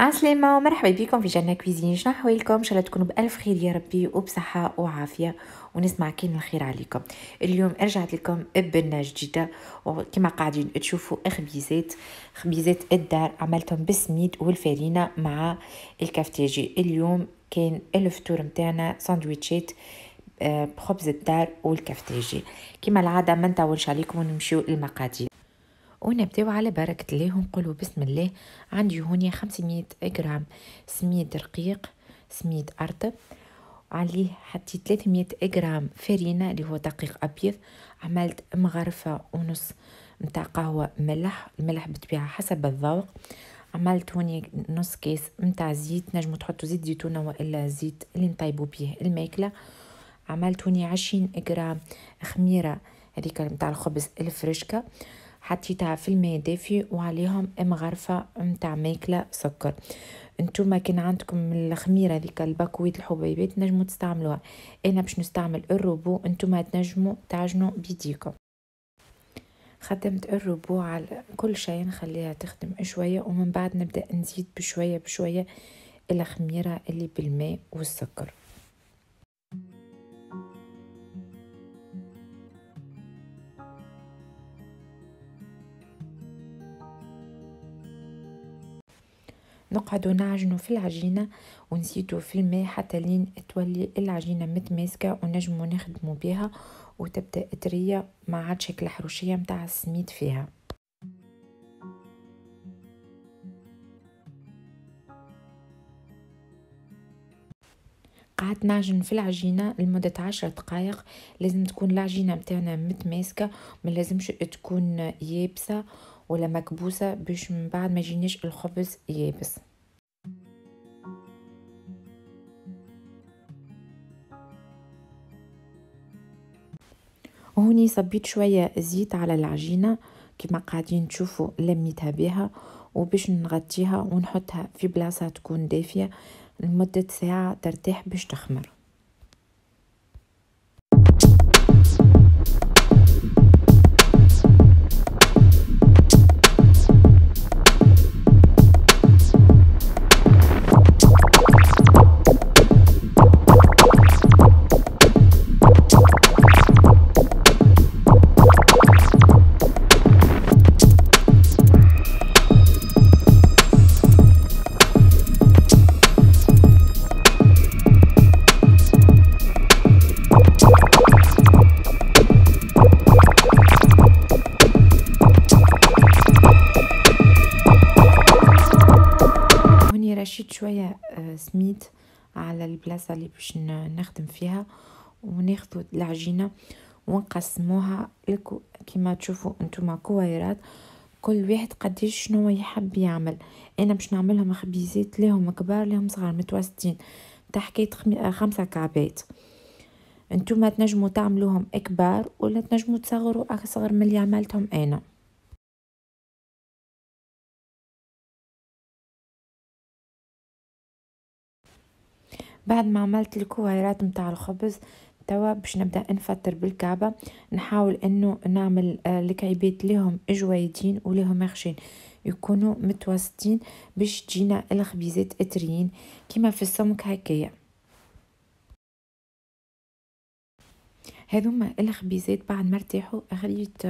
عسلامة ومرحبا بكم في جنة كويزين شنو أحوالكم إن شاء الله تكونوا بألف خير يا ربي وبصحة وعافية ونسمع كين الخير عليكم اليوم رجعت لكم بنة جديدة وكما قاعدين تشوفوا خبيزات خبيزات الدار عملتهم بالسميد والفارينة مع الكافتاجي اليوم كان الفطور متاعنا ساندويتشات آه، بخبز الدار والكافتاجي كما العاده ما نطولش عليكم ونمشيو للمقادير ونبداو على بركة الله ونقولو بسم الله عندي هوني خمسمية غرام سميد رقيق سميد أرطب عليه حطيت ثلاثمية غرام فرينة اللي هو دقيق أبيض عملت مغرفة ونص متاع قهوة ملح الملح بتبيع حسب الذوق عملت هوني نص كاس متاع زيت نجمو تحطو زيت زيتونة وإلا زيت اللي نطيبو بيه الماكلة عملت هوني عشرين غرام خميرة هذيك متاع الخبز الفريشكا حطيتها في الماء دافي وعليهم مغرفة متاع ماكلة سكر انتوما كان عندكم الخميره هذيك البكويت الحبيبات نجموا تستعملوها انا باش نستعمل الروبو انتوما تنجموا تعجنوا بيديكم خدمت الروبو على كل شيء نخليها تخدم شوية ومن بعد نبدأ نزيد بشوية بشوية الخميرة اللي بالماء والسكر نقعد نعجنو في العجينة ونسيتو في الماء حتى لين تولي العجينة متماسكة ونجمو نخدمو بها وتبدأ طرية ما عادش حروشية متاع السميد فيها قعدت نعجن في العجينه لمده عشر دقائق لازم تكون العجينه متاعنا متماسكه ما لازمش تكون يابسه ولا مكبوسه باش من بعد ما يجينيش الخبز يابس هوني صبيت شويه زيت على العجينه كما قاعدين تشوفوا لميتها بها وباش نغطيها ونحطها في بلاصه تكون دافيه لمده ساعه ترتاح باش تخمر مشيت شوية آه، سميت على البلاصة اللي باش نخدم فيها وناخذوا العجينة ونقسموها لكو كيما تشوفوا انتم كويرات كل واحد قديش شنو يحب يعمل انا باش نعملهم خبيزات لهم كبار لهم صغار متوسطين تحكي آه، خمسة كعبات انتم تنجموا تعملوهم اكبار ولا تنجموا تصغروا اصغر من اللي عملتهم انا بعد ما عملت الكوهيرات متاع الخبز توا باش نبدا نفطر بالكعبه نحاول انه نعمل الكعيبات آه، ليهم جويدين ولهم مخشين يكونوا متوسطين باش تجينا الخبيزات اتريين كيما في السمك هكايا هذوما الخبيزات بعد ما ارتاحوا خليت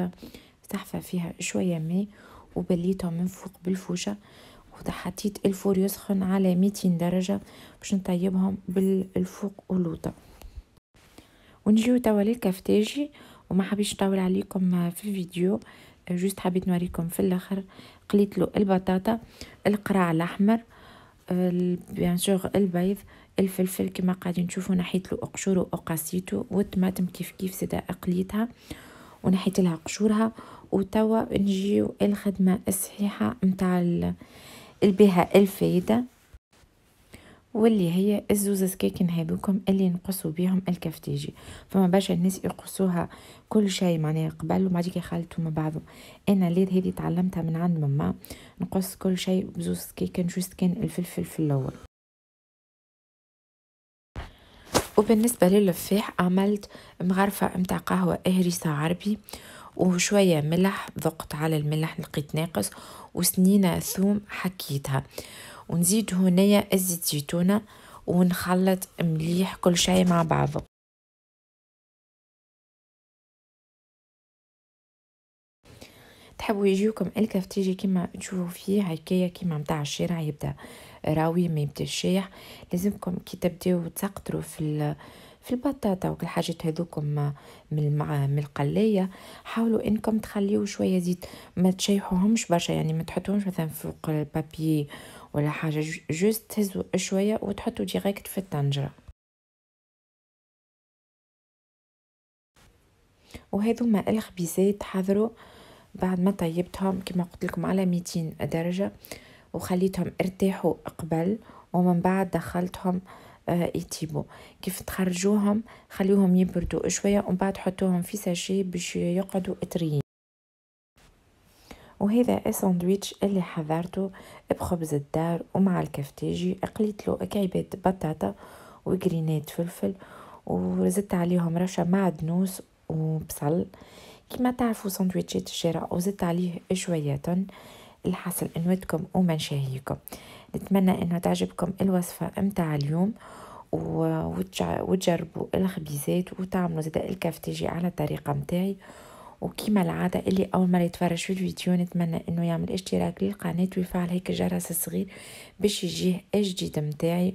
تحفه آه، فيها شويه ماء وبليتهم من فوق بالفوشه وحطيت الفور يسخن على 200 درجة باش نطيبهم بالفوق ولوطة ونجيو توا للكافتاجي وما حبيش نطول عليكم في الفيديو جوست حبيت نوريكم في الاخر قليت له البطاطا القراع الاحمر بيان سور البيض الفلفل كما قاعدين نشوفوا نحيت له اقشوره وقاسيته والطماطم كيف كيف سدا قليتها ونحيت لها قشورها وتوا نجيو الخدمه الصحيحه نتاع بها الفايدة واللي هي الزوزة سكاكن نهابوكم اللي ينقصوا بيهم الكفتيجي فما باش الناس يقصوها كل شيء معناها قبل وما ديك يخلطوا مع بعضهم انا ليد هذه تعلمتها من عند ماما نقص كل شيء بزوز سكاكن جوست كان الفلفل في الاول وبالنسبة للفاح عملت مغرفة متاع قهوة اهريسة عربي وشوية ملح ذقت على الملح لقيت ناقص وسنينة ثوم حكيتها ونزيد هنايا الزيت زيتونة ونخلط مليح كل شيء مع بعضه تحبوا يجيوكم تيجي كيما تشوفوا فيه هكايا كيما متاع الشارع يبدا راوي ما يبدا شايح لازمكم كي تبداو تسقطروا في في البطاطا وكل حاجات هذوكم من من القلايه حاولوا انكم تخليو شويه زيت ما تشيحوهمش برشا يعني ما تحطوهمش مثلا فوق البابي ولا حاجه جوست تهزوا شويه وتحطوا ديريكت في الطنجره وهذو ما الخبيزات حضروا بعد ما طيبتهم كما قلت لكم على 200 درجه وخليتهم ارتاحوا قبل ومن بعد دخلتهم آه، يطيبوا كيف تخرجوهم خليوهم يبردوا شوية ومن بعد حطوهم في ساشي باش يقعدوا طريين وهذا الساندويتش اللي حضرته بخبز الدار ومع الكفتاجي قليت له كعبات بطاطا وجرينات فلفل وزدت عليهم رشا معدنوس وبصل كما تعرفوا ساندويتشات الشارع وزدت عليه شويه لحسن قنوتكم ومنشاهيكم نتمنى انه تعجبكم الوصفة متاع اليوم وتجربوا الخبيزات وتعملوا زاد الكافتيجي على الطريقة متاعي وكما العادة اللي أول مرة يتفرج في الفيديو نتمنى إنه يعمل اشتراك للقناة ويفعل هيك الجرس الصغير باش يجيه الجديد متاعي